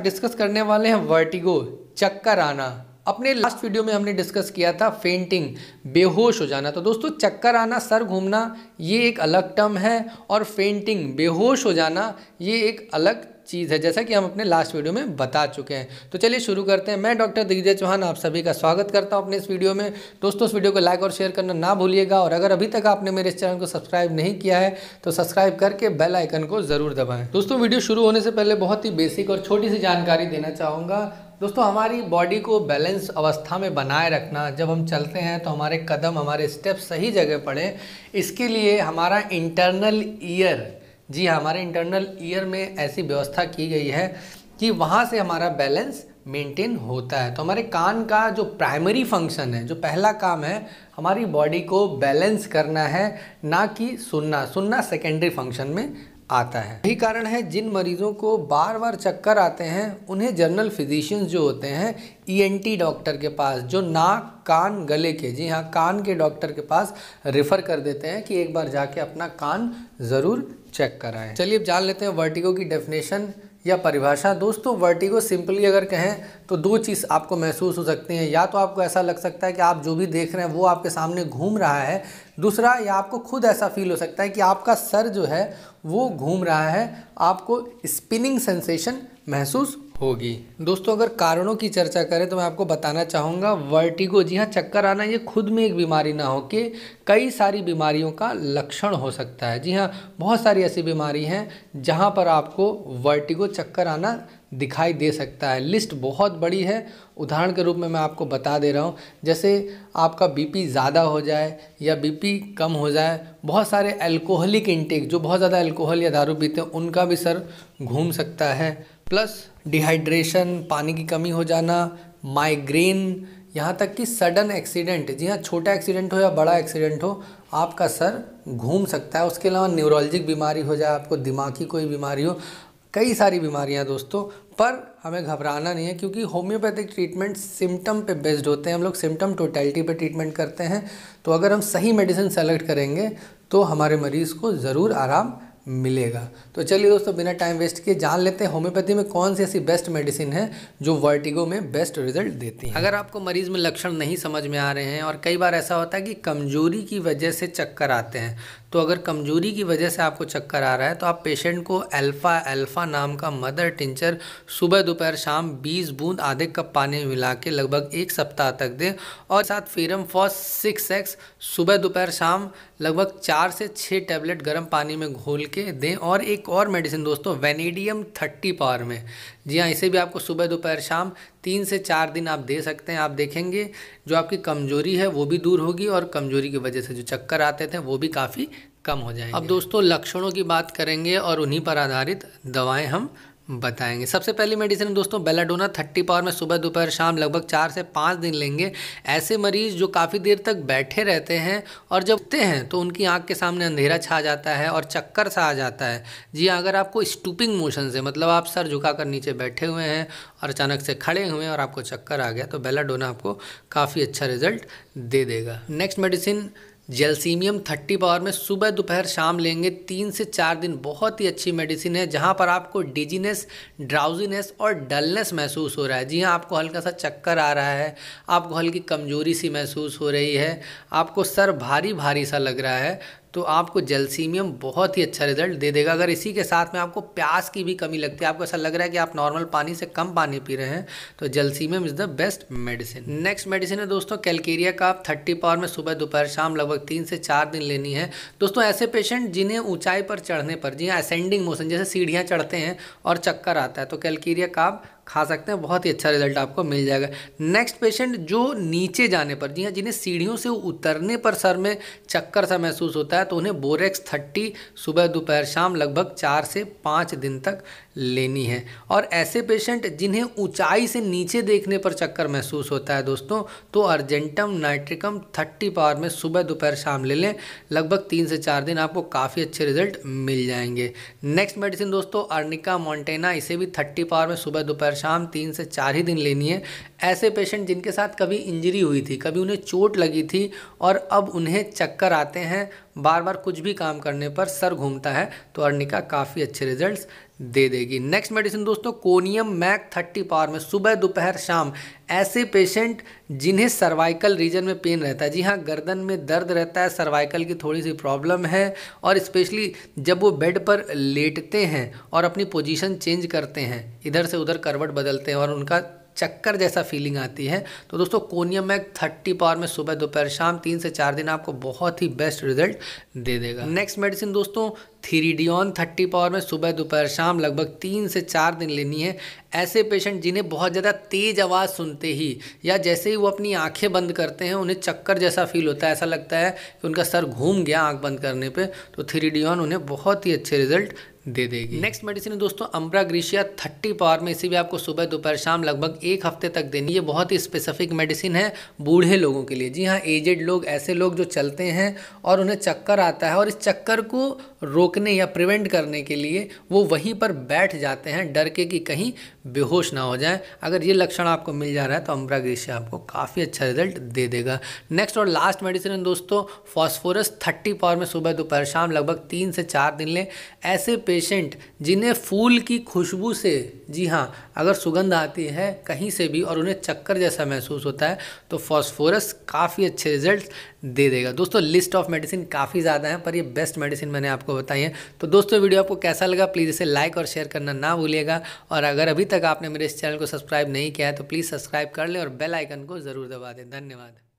साथ डिस्कस करने वाले हैं वर्टिगो चक्कर आना अपने लास्ट वीडियो में हमने डिस्कस किया था फेंटिंग बेहोश हो जाना तो दोस्तों चक्कर आना सर घूमना ये एक अलग टर्म है और फेंटिंग बेहोश हो जाना ये एक अलग चीज़ है जैसा कि हम अपने लास्ट वीडियो में बता चुके हैं तो चलिए शुरू करते हैं मैं डॉक्टर दिग्विजय चौहान आप सभी का स्वागत करता हूँ अपने इस वीडियो में दोस्तों इस वीडियो को लाइक और शेयर करना ना भूलिएगा और अगर अभी तक आपने मेरे इस चैनल को सब्सक्राइब नहीं किया है तो सब्सक्राइब करके बेल आइकन को ज़रूर दबाएँ दोस्तों वीडियो शुरू होने से पहले बहुत ही बेसिक और छोटी सी जानकारी देना चाहूँगा दोस्तों हमारी बॉडी को बैलेंस अवस्था में बनाए रखना जब हम चलते हैं तो हमारे कदम हमारे स्टेप सही जगह पड़े इसके लिए हमारा इंटरनल ईयर जी हाँ हमारे इंटरनल ईयर में ऐसी व्यवस्था की गई है कि वहाँ से हमारा बैलेंस मेंटेन होता है तो हमारे कान का जो प्राइमरी फंक्शन है जो पहला काम है हमारी बॉडी को बैलेंस करना है ना कि सुनना सुनना सेकेंडरी फंक्शन में आता है यही कारण है जिन मरीजों को बार बार चक्कर आते हैं उन्हें जनरल फिजिशियंस जो होते हैं ईएनटी e डॉक्टर के पास जो नाक कान गले के जी हाँ कान के डॉक्टर के पास रेफ़र कर देते हैं कि एक बार जाके अपना कान ज़रूर चेक कराएं चलिए अब जान लेते हैं वर्टिगो की डेफिनेशन या परिभाषा दोस्तों वर्टिगो सिंपली अगर कहें तो दो चीज़ आपको महसूस हो सकती हैं या तो आपको ऐसा लग सकता है कि आप जो भी देख रहे हैं वो आपके सामने घूम रहा है दूसरा या आपको खुद ऐसा फील हो सकता है कि आपका सर जो है वो घूम रहा है आपको स्पिनिंग सेंसेशन महसूस होगी दोस्तों अगर कारणों की चर्चा करें तो मैं आपको बताना चाहूँगा वर्टिगो जी हाँ चक्कर आना ये खुद में एक बीमारी ना हो के कई सारी बीमारियों का लक्षण हो सकता है जी हाँ बहुत सारी ऐसी बीमारी हैं जहाँ पर आपको वर्टिगो चक्कर आना दिखाई दे सकता है लिस्ट बहुत बड़ी है उदाहरण के रूप में मैं आपको बता दे रहा हूँ जैसे आपका बीपी ज़्यादा हो जाए या बीपी कम हो जाए बहुत सारे अल्कोहलिक इंटेक जो बहुत ज़्यादा अल्कोहल या दारू पीते हैं उनका भी सर घूम सकता है प्लस डिहाइड्रेशन पानी की कमी हो जाना माइग्रेन यहाँ तक कि सडन एक्सीडेंट जी हाँ छोटा एक्सीडेंट हो या बड़ा एक्सीडेंट हो आपका सर घूम सकता है उसके अलावा न्यूरोलॉजिक बीमारी हो जाए आपको दिमाग की कोई बीमारी हो कई सारी बीमारियाँ दोस्तों पर हमें घबराना नहीं है क्योंकि होम्योपैथिक ट्रीटमेंट सिम्टम पे बेस्ड होते हैं हम लोग सिम्टम टोटैलिटी पे ट्रीटमेंट करते हैं तो अगर हम सही मेडिसिन सेलेक्ट करेंगे तो हमारे मरीज़ को ज़रूर आराम मिलेगा तो चलिए दोस्तों बिना टाइम वेस्ट किए जान लेते हैं होम्योपैथी में कौन सी ऐसी बेस्ट मेडिसिन है जो वर्टिगो में बेस्ट रिजल्ट देती है अगर आपको मरीज में लक्षण नहीं समझ में आ रहे हैं और कई बार ऐसा होता है कि कमजोरी की वजह से चक्कर आते हैं तो अगर कमजोरी की वजह से आपको चक्कर आ रहा है तो आप पेशेंट को अल्फ़ा अल्फ़ा नाम का मदर टिंचर सुबह दोपहर शाम 20 बूंद आधे कप पानी में मिला के लगभग एक सप्ताह तक दें और साथ फेरम फॉस सिक्स एक्स सुबह दोपहर शाम लगभग चार से छः टैबलेट गर्म पानी में घोल के दें और एक और मेडिसिन दोस्तों वेनेडियम थर्टी पावर में जी हाँ इसे भी आपको सुबह दोपहर शाम तीन से चार दिन आप दे सकते हैं आप देखेंगे जो आपकी कमजोरी है वो भी दूर होगी और कमजोरी की वजह से जो चक्कर आते थे वो भी काफ़ी कम हो जाएंगे अब दोस्तों लक्षणों की बात करेंगे और उन्हीं पर आधारित दवाएं हम बताएंगे सबसे पहली मेडिसिन दोस्तों बेलाडोना थर्टी पावर में सुबह दोपहर शाम लगभग चार से पाँच दिन लेंगे ऐसे मरीज जो काफ़ी देर तक बैठे रहते हैं और जब उठते हैं तो उनकी आंख के सामने अंधेरा छा जाता है और चक्कर सा आ जाता है जी हाँ, अगर आपको स्टूपिंग मोशन से मतलब आप सर झुकाकर नीचे बैठे हुए हैं और अचानक से खड़े हुए हैं और आपको चक्कर आ गया तो बेलाडोना आपको काफ़ी अच्छा रिजल्ट दे देगा next medicine gelsemium thirty power में सुबह दोपहर शाम लेंगे तीन से चार दिन बहुत ही अच्छी मेडिसिन है जहाँ पर आपको डिजीनेस ड्राउजीनेस और डलनेस महसूस हो रहा है जी हां आपको हल्का सा चक्कर आ रहा है आपको हल्की कमजोरी सी महसूस हो रही है आपको सर भारी भारी सा लग रहा है तो आपको जलसीमियम बहुत ही अच्छा रिजल्ट दे देगा अगर इसी के साथ में आपको प्यास की भी कमी लगती है आपको ऐसा लग रहा है कि आप नॉर्मल पानी से कम पानी पी रहे हैं तो gelsemium is the best medicine next medicine है दोस्तों कैलकेरिया का आप थर्टी पावर में सुबह दोपहर शाम लगभग तीन से चार दिन लेनी है दोस्तों ऐसे पेशेंट जिन्हें ऊंचाई पर चढ़ने पर जी असेंडिंग मोशन जैसे सीढ़ियाँ चढ़ते हैं और चक्कर आता है तो कैलकेरिया का खा सकते हैं बहुत ही अच्छा रिजल्ट आपको मिल जाएगा नेक्स्ट पेशेंट जो नीचे जाने पर जी हाँ जिन्हें सीढ़ियों से उतरने पर सर में चक्कर सा महसूस होता है तो उन्हें बोरेक्स थर्टी सुबह दोपहर शाम लगभग चार से पाँच दिन तक लेनी है और ऐसे पेशेंट जिन्हें ऊंचाई से नीचे देखने पर चक्कर महसूस होता है दोस्तों तो अर्जेंटम नाइट्रिकम थर्टी पावर में सुबह दोपहर शाम ले लें लगभग तीन से चार दिन आपको काफ़ी अच्छे रिजल्ट मिल जाएंगे नेक्स्ट मेडिसिन दोस्तों अर्निका मॉन्टेना इसे भी थर्टी पावर में सुबह दोपहर शाम तीन से चार ही दिन लेनी है ऐसे पेशेंट जिनके साथ कभी इंजरी हुई थी कभी उन्हें चोट लगी थी और अब उन्हें चक्कर आते हैं बार बार कुछ भी काम करने पर सर घूमता है तो अर्निका काफ़ी अच्छे रिजल्ट्स दे देगी नेक्स्ट मेडिसिन दोस्तों कोनियम मैक थर्टी पावर में सुबह दोपहर शाम ऐसे पेशेंट जिन्हें सर्वाइकल रीजन में पेन रहता है जी हाँ गर्दन में दर्द रहता है सर्वाइकल की थोड़ी सी प्रॉब्लम है और स्पेशली जब वो बेड पर लेटते हैं और अपनी पोजीशन चेंज करते हैं इधर से उधर करवट बदलते हैं और उनका चक्कर जैसा फीलिंग आती है तो दोस्तों कोनियम मैग थर्टी पावर में सुबह दोपहर शाम तीन से चार दिन आपको बहुत ही बेस्ट रिजल्ट दे देगा नेक्स्ट मेडिसिन दोस्तों थीरीडियन थर्टी पावर में सुबह दोपहर शाम लगभग तीन से चार दिन लेनी है ऐसे पेशेंट जिन्हें बहुत ज़्यादा तेज़ आवाज़ सुनते ही या जैसे ही वो अपनी आंखें बंद करते हैं उन्हें चक्कर जैसा फील होता है ऐसा लगता है कि उनका सर घूम गया आंख बंद करने पे तो थीरीडियन उन्हें बहुत ही अच्छे रिजल्ट दे देगी नेक्स्ट मेडिसिन है दोस्तों अम्ब्रा ग्रीशिया थर्टी पावर में इसी भी आपको सुबह दोपहर शाम लगभग एक हफ्ते तक देनी ये बहुत ही स्पेसिफिक मेडिसिन है बूढ़े लोगों के लिए जी हाँ एजेड लोग ऐसे लोग जो चलते हैं और उन्हें चक्कर आता है और इस चक्कर को रोकने या प्रिवेंट करने के लिए वो वहीं पर बैठ जाते हैं डर के कि कहीं बेहोश ना हो जाए अगर ये लक्षण आपको मिल जा रहा है तो अम्ब्रा ग्रीशिया आपको काफ़ी अच्छा रिजल्ट दे देगा नेक्स्ट और लास्ट मेडिसिन दोस्तों फॉस्फोरस थर्टी पावर में सुबह दोपहर शाम लगभग तीन से चार दिन लें ऐसे पेश पेशेंट जिन्हें फूल की खुशबू से जी हाँ अगर सुगंध आती है कहीं से भी और उन्हें चक्कर जैसा महसूस होता है तो फॉस्फोरस काफ़ी अच्छे रिजल्ट दे देगा दोस्तों लिस्ट ऑफ मेडिसिन काफ़ी ज़्यादा है पर ये बेस्ट मेडिसिन मैंने आपको बताई है तो दोस्तों वीडियो आपको कैसा लगा प्लीज़ इसे लाइक और शेयर करना ना भूलिएगा और अगर अभी तक आपने मेरे इस चैनल को सब्सक्राइब नहीं किया है तो प्लीज़ सब्सक्राइब कर लें और बेल आइकन को ज़रूर दबा दें धन्यवाद